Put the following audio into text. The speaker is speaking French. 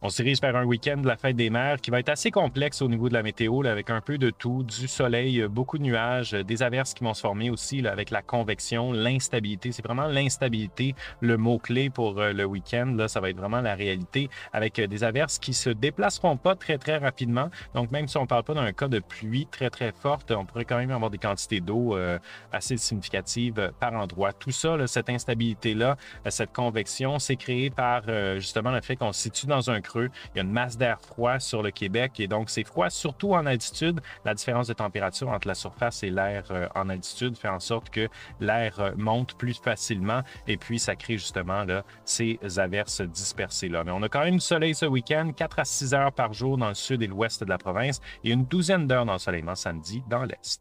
On se dirige vers un week-end de la fête des mers qui va être assez complexe au niveau de la météo, avec un peu de tout, du soleil, euh, beaucoup de nuages, euh, des averses qui vont se former aussi avec la convection, l'instabilité. C'est vraiment l'instabilité le mot-clé pour euh, le week-end. Là, ça va être vraiment la réalité avec des averses qui se déplaceront pas très, très rapidement. Donc, même si on ne parle pas d'un cas de pluie très, très forte, on pourrait quand même avoir des quantités d'eau assez significatives par endroit. Tout ça, cette instabilité-là, cette convection, c'est créé par justement le fait qu'on se situe dans un il y a une masse d'air froid sur le Québec et donc c'est froid surtout en altitude. La différence de température entre la surface et l'air euh, en altitude fait en sorte que l'air euh, monte plus facilement et puis ça crée justement là, ces averses dispersées-là. Mais on a quand même du soleil ce week-end, 4 à 6 heures par jour dans le sud et l'ouest de la province et une douzaine d'heures d'ensoleillement samedi dans l'est.